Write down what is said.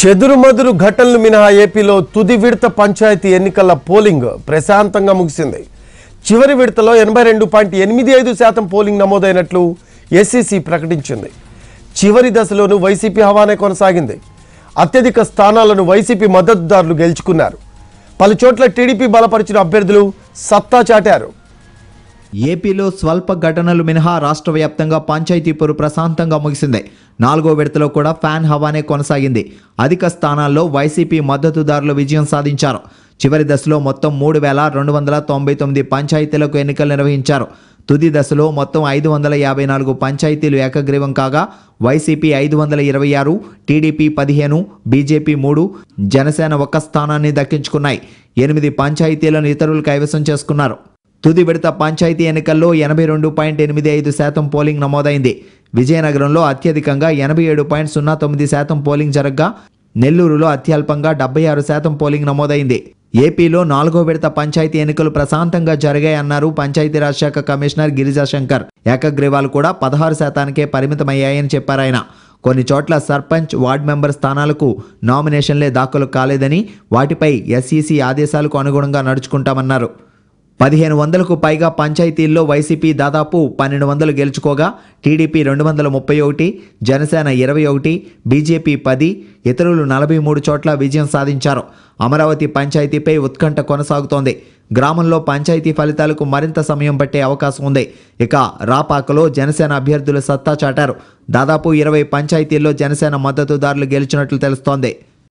చెదురుమదురు ఘటనలు మినహా ఏపీలో తుది విడత పంచాయతీ ఎన్నికల పోలింగ్ ప్రశాంతంగా ముగిసింది చివరి విడతలో ఎనభై రెండు పాయింట్ ఎనిమిది ఐదు శాతం పోలింగ్ నమోదైనట్లు ఎస్సీసీ ప్రకటించింది చివరి దశలోనూ వైసీపీ హవానే కొనసాగింది అత్యధిక స్థానాలను వైసీపీ మద్దతుదారులు గెలుచుకున్నారు పలుచోట్ల టీడీపీ బలపరిచిన అభ్యర్థులు సత్తా చాటారు ఏపీలో స్వల్ప ఘటనలు మినహా రాష్ట్ర వ్యాప్తంగా పంచాయతీ పోరు ప్రశాంతంగా ముగిసింది నాలుగో విడతలో కూడా ఫ్యాన్ హవానే కొనసాగింది అధిక స్థానాల్లో వైసీపీ మద్దతుదారులు విజయం సాధించారు చివరి దశలో మొత్తం మూడు వేల రెండు వందల తొంభై తొమ్మిది పంచాయతీలకు ఎన్నికలు నిర్వహించారు తుది దశలో మొత్తం ఐదు వందల యాభై నాలుగు పంచాయతీలు ఏకగ్రీవం కాగా వైసీపీ ఐదు వందల ఇరవై ఆరు టీడీపీ పదిహేను బీజేపీ మూడు జనసేన ఒక్క స్థానాన్ని దక్కించుకున్నాయి ఎనిమిది పంచాయతీలను ఇతరులు కైవసం చేసుకున్నారు తుది విడత పంచాయతీ ఎన్నికల్లో ఎనభై రెండు పాయింట్ ఎనిమిది ఐదు శాతం పోలింగ్ నమోదైంది విజయనగరంలో అత్యధికంగా ఎనభై ఏడు పాయింట్ సున్నా తొమ్మిది శాతం పోలింగ్ జరగ్గా నెల్లూరులో అత్యల్పంగా డెబ్బై ఆరు శాతం పోలింగ్ నమోదైంది ఏపీలో నాలుగో విడత పంచాయతీ ఎన్నికలు ప్రశాంతంగా జరిగాయన్నారు పంచాయతీరాజ్ శాఖ కమిషనర్ గిరిజా శంకర్ ఏకగ్రీవాలు కూడా పదహారు శాతానికే పరిమితమయ్యాయని చెప్పారాయన కొన్ని చోట్ల సర్పంచ్ వార్డు మెంబర్ స్థానాలకు నామినేషన్లే దాఖలు కాలేదని వాటిపై ఎస్ఈసీ ఆదేశాలకు అనుగుణంగా నడుచుకుంటామన్నారు పదిహేను వందలకు పైగా పంచాయతీల్లో వైసీపీ దాదాపు పన్నెండు వందలు గెలుచుకోగా టీడీపీ రెండు వందల ముప్పై ఒకటి జనసేన ఇరవై ఒకటి బీజేపీ పది ఇతరులు నలభై మూడు చోట్ల విజయం సాధించారు అమరావతి పంచాయతీపై ఉత్కంఠ కొనసాగుతోంది గ్రామంలో పంచాయతీ ఫలితాలకు మరింత సమయం పట్టే అవకాశం ఉంది ఇక రాపాకలో జనసేన అభ్యర్థులు సత్తా చాటారు దాదాపు ఇరవై పంచాయతీల్లో జనసేన మద్దతుదారులు గెలిచినట్లు తెలుస్తోంది